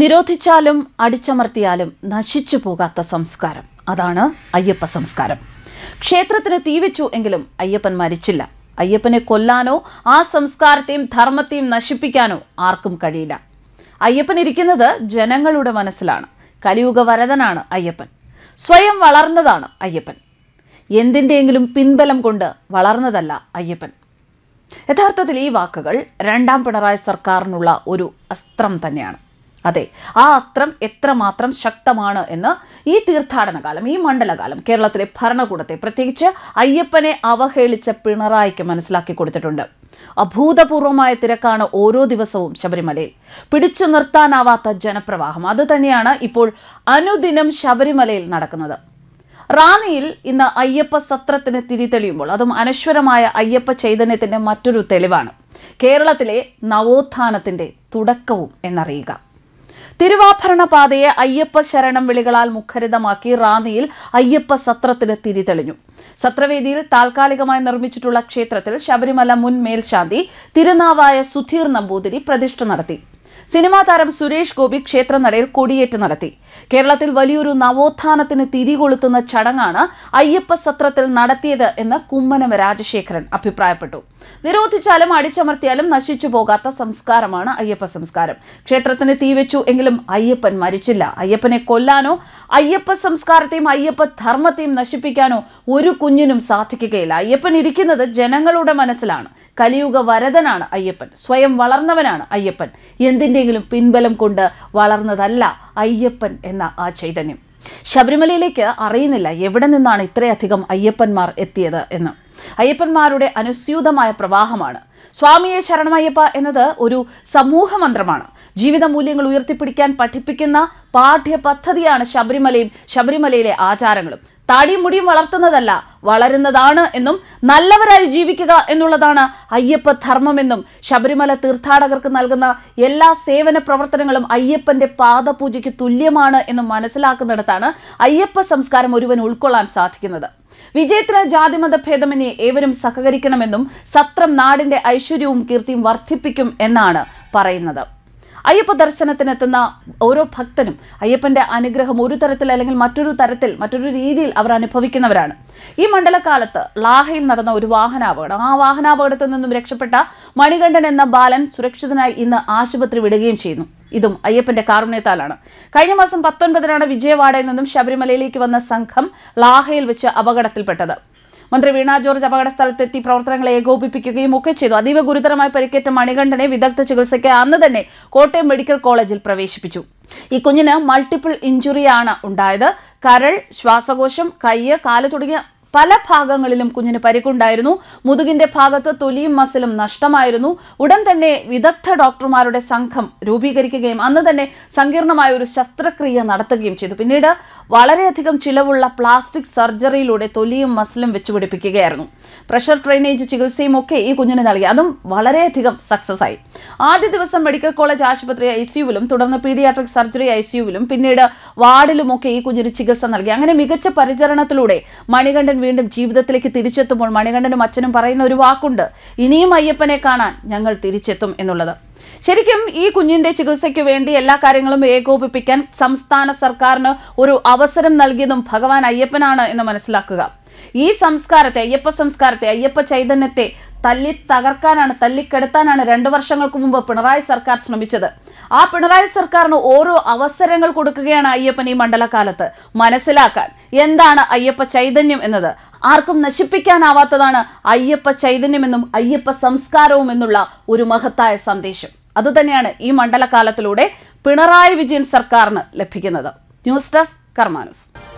നിരോധിച്ചാലും അടിച്ചമർത്തിയാലും നശിച്ചു പോകാത്ത സംസ്കാരം അതാണ് അയ്യപ്പ സംസ്കാരം ക്ഷേത്രത്തിന് തീവച്ചു എങ്കിലും അയ്യപ്പൻ മരിച്ചില്ല അയ്യപ്പനെ കൊല്ലാനോ ആ സംസ്കാരത്തെയും ധർമ്മത്തെയും നശിപ്പിക്കാനോ ആർക്കും കഴിയില്ല അയ്യപ്പൻ ഇരിക്കുന്നത് ജനങ്ങളുടെ മനസ്സിലാണ് കലിയുഗ വരതനാണ് അയ്യപ്പൻ സ്വയം വളർന്നതാണ് അയ്യപ്പൻ എന്തിൻ്റെയെങ്കിലും പിൻബലം കൊണ്ട് വളർന്നതല്ല അയ്യപ്പൻ യഥാർത്ഥത്തിൽ ഈ വാക്കുകൾ രണ്ടാം പിണറായി സർക്കാരിനുള്ള ഒരു അസ്ത്രം തന്നെയാണ് അതെ ആ അസ്ത്രം എത്രമാത്രം ശക്തമാണ് എന്ന് ഈ തീർത്ഥാടനകാലം ഈ മണ്ഡലകാലം കേരളത്തിലെ ഭരണകൂടത്തെ പ്രത്യേകിച്ച് അയ്യപ്പനെ അവഹേളിച്ച പിണറായിക്ക് മനസ്സിലാക്കി കൊടുത്തിട്ടുണ്ട് അഭൂതപൂർവമായ തിരക്കാണ് ഓരോ ദിവസവും ശബരിമലയിൽ പിടിച്ചു നിർത്താനാവാത്ത ജനപ്രവാഹം അത് തന്നെയാണ് ഇപ്പോൾ അനുദിനം ശബരിമലയിൽ നടക്കുന്നത് റാന്നിയിൽ ഇന്ന് അയ്യപ്പ സത്രത്തിന് തിരിതെളിയുമ്പോൾ അതും അനശ്വരമായ അയ്യപ്പ ചൈതന്യത്തിന്റെ മറ്റൊരു തെളിവാണ് കേരളത്തിലെ നവോത്ഥാനത്തിന്റെ തുടക്കവും എന്നറിയുക തിരുവാഭരണ പാതയെ അയ്യപ്പ ശരണം വിളികളാൽ മുഖരിതമാക്കി റാന്നിയിൽ അയ്യപ്പ സത്രത്തിന് തിരിതെളിഞ്ഞു സത്രവേദിയിൽ താൽക്കാലികമായി നിർമ്മിച്ചിട്ടുള്ള ക്ഷേത്രത്തിൽ ശബരിമല മുൻ മേൽശാന്തി തിരുനാവായ സുധീർ നമ്പൂതിരി പ്രതിഷ്ഠ നടത്തി സിനിമാ താരം സുരേഷ് ഗോപി ക്ഷേത്രനടയിൽ കൊടിയേറ്റ് നടത്തി കേരളത്തിൽ വലിയൊരു നവോത്ഥാനത്തിന് തിരികൊളുത്തുന്ന ചടങ്ങാണ് അയ്യപ്പ സത്രത്തിൽ നടത്തിയത് എന്ന് കുമ്മനം രാജശേഖരൻ അഭിപ്രായപ്പെട്ടു നിരോധിച്ചാലും അടിച്ചമർത്തിയാലും നശിച്ചു പോകാത്ത സംസ്കാരമാണ് അയ്യപ്പ സംസ്കാരം ക്ഷേത്രത്തിന് തീവച്ചു എങ്കിലും അയ്യപ്പൻ മരിച്ചില്ല അയ്യപ്പനെ കൊല്ലാനോ അയ്യപ്പ സംസ്കാരത്തെയും അയ്യപ്പ ധർമ്മത്തെയും നശിപ്പിക്കാനോ ഒരു കുഞ്ഞിനും സാധിക്കുകയില്ല അയ്യപ്പൻ ഇരിക്കുന്നത് ജനങ്ങളുടെ മനസ്സിലാണ് കലിയുഗ വരതനാണ് അയ്യപ്പൻ സ്വയം വളർന്നവനാണ് അയ്യപ്പൻ എന്തിൻ്റെങ്കിലും പിൻബലം കൊണ്ട് വളർന്നതല്ല അയ്യപ്പൻ എന്ന ആ ചൈതന്യം ശബരിമലയിലേക്ക് അറിയുന്നില്ല എവിടെ നിന്നാണ് ഇത്രയധികം അയ്യപ്പന്മാർ എത്തിയത് എന്ന് അയ്യപ്പന്മാരുടെ അനുസ്യൂതമായ പ്രവാഹമാണ് സ്വാമിയെ ശരണമയ്യപ്പ എന്നത് ഒരു സമൂഹ മന്ത്രമാണ് ജീവിത മൂല്യങ്ങൾ ഉയർത്തിപ്പിടിക്കാൻ പഠിപ്പിക്കുന്ന പാഠ്യപദ്ധതിയാണ് ശബരിമലയും ശബരിമലയിലെ ആചാരങ്ങളും താടിയും മുടിയും വളർത്തുന്നതല്ല വളരുന്നതാണ് എന്നും നല്ലവരായി ജീവിക്കുക എന്നുള്ളതാണ് അയ്യപ്പ ധർമ്മമെന്നും ശബരിമല തീർത്ഥാടകർക്ക് നൽകുന്ന എല്ലാ സേവന പ്രവർത്തനങ്ങളും അയ്യപ്പന്റെ പാദപൂജയ്ക്ക് തുല്യമാണ് എന്നും മനസ്സിലാക്കുന്നിടത്താണ് അയ്യപ്പ സംസ്കാരം ഒരുവൻ ഉൾക്കൊള്ളാൻ സാധിക്കുന്നത് വിജയത്തിന് ജാതിമത ഭേദമന്യേ ഏവരും സഹകരിക്കണമെന്നും സത്രം നാടിന്റെ ഐശ്വര്യവും കീർത്തിയും വർദ്ധിപ്പിക്കും എന്നാണ് പറയുന്നത് അയ്യപ്പ ദർശനത്തിനെത്തുന്ന ഓരോ ഭക്തനും അയ്യപ്പൻ്റെ അനുഗ്രഹം ഒരു തരത്തിൽ അല്ലെങ്കിൽ മറ്റൊരു തരത്തിൽ മറ്റൊരു രീതിയിൽ അവർ അനുഭവിക്കുന്നവരാണ് ഈ മണ്ഡലകാലത്ത് ലാഹയിൽ നടന്ന ഒരു വാഹനാപകടം ആ വാഹനാപകടത്തിൽ നിന്നും രക്ഷപ്പെട്ട മണികണ്ഠൻ എന്ന ബാലൻ സുരക്ഷിതനായി ഇന്ന് ആശുപത്രി വിടുകയും ചെയ്യുന്നു ഇതും അയ്യപ്പന്റെ കാരുണ്യത്താലാണ് കഴിഞ്ഞ മാസം പത്തൊൻപതിനാണ് വിജയവാഡയിൽ നിന്നും ശബരിമലയിലേക്ക് വന്ന സംഘം ലാഹയിൽ വെച്ച് അപകടത്തിൽപ്പെട്ടത് മന്ത്രി വീണ ജോർജ് അപകട സ്ഥലത്തെത്തി പ്രവർത്തനങ്ങളെ ഏകോപിപ്പിക്കുകയും ഒക്കെ ചെയ്തു അതീവ ഗുരുതരമായി പരിക്കേറ്റ മണികണ്ഠനെ വിദഗ്ധ ചികിത്സയ്ക്ക് അന്ന് തന്നെ കോട്ടയം മെഡിക്കൽ കോളേജിൽ പ്രവേശിപ്പിച്ചു ഈ കുഞ്ഞിന് മൾട്ടിപ്പിൾ ഇഞ്ചുറിയാണ് ഉണ്ടായത് കരൾ ശ്വാസകോശം കയ്യ് കാല് തുടങ്ങിയ പല ഭാഗങ്ങളിലും കുഞ്ഞിന് പരിക്കുണ്ടായിരുന്നു മുതുകിന്റെ ഭാഗത്ത് തൊലിയും മസിലും നഷ്ടമായിരുന്നു ഉടൻ തന്നെ വിദഗ്ധ ഡോക്ടർമാരുടെ സംഘം രൂപീകരിക്കുകയും അന്ന് തന്നെ സങ്കീർണമായ ഒരു ശസ്ത്രക്രിയ നടത്തുകയും ചെയ്തു പിന്നീട് വളരെയധികം ചിലവുള്ള പ്ലാസ്റ്റിക് സർജറിയിലൂടെ തൊലിയും മസിലും വെച്ചുപിടിപ്പിക്കുകയായിരുന്നു പിടിപ്പിക്കുകയായിരുന്നു പ്രഷർ ഡ്രെയിനേജ് ചികിത്സയും ഒക്കെ ഈ കുഞ്ഞിന് നൽകി അതും വളരെയധികം സക്സസ് ആയി ആദ്യ ദിവസം മെഡിക്കൽ കോളേജ് ആശുപത്രി ഐ സിയുവിലും തുടർന്ന് പീഡിയാട്രിക് സർജറി ഐ സിയുവിലും പിന്നീട് വാർഡിലുമൊക്കെ ഈ കുഞ്ഞിന് ചികിത്സ നൽകി അങ്ങനെ മികച്ച പരിചരണത്തിലൂടെ മണികണ്ഠൻ വീണ്ടും ജീവിതത്തിലേക്ക് തിരിച്ചെത്തുമ്പോൾ മണികണ്ഠനും അച്ഛനും പറയുന്ന ഒരു വാക്കുണ്ട് ഇനിയും അയ്യപ്പനെ കാണാൻ ഞങ്ങൾ തിരിച്ചെത്തും എന്നുള്ളത് ശരിക്കും ഈ കുഞ്ഞിന്റെ ചികിത്സയ്ക്ക് വേണ്ടി എല്ലാ കാര്യങ്ങളും ഏകോപിപ്പിക്കാൻ സംസ്ഥാന സർക്കാരിന് ഒരു അവസരം നൽകിയതും ഭഗവാൻ അയ്യപ്പനാണ് എന്ന് മനസ്സിലാക്കുക ഈ സംസ്കാരത്തെ അയ്യപ്പ സംസ്കാരത്തെ അയ്യപ്പ ചൈതന്യത്തെ തല്ലി തകർക്കാനാണ് തല്ലിക്കെടുത്താനാണ് രണ്ടു വർഷങ്ങൾക്ക് മുമ്പ് പിണറായി സർക്കാർ ശ്രമിച്ചത് ആ പിണറായി സർക്കാരിന് ഓരോ അവസരങ്ങൾ കൊടുക്കുകയാണ് അയ്യപ്പൻ ഈ മണ്ഡലകാലത്ത് മനസ്സിലാക്കാൻ എന്താണ് അയ്യപ്പ ചൈതന്യം എന്നത് ആർക്കും നശിപ്പിക്കാനാവാത്തതാണ് അയ്യപ്പ ചൈതന്യമെന്നും അയ്യപ്പ സംസ്കാരവും എന്നുള്ള ഒരു മഹത്തായ സന്ദേശം അതുതന്നെയാണ് ഈ മണ്ഡലകാലത്തിലൂടെ പിണറായി വിജയൻ സർക്കാരിന് ലഭിക്കുന്നത് ന്യൂസ് ഡെസ്ക് കർമാനുസ്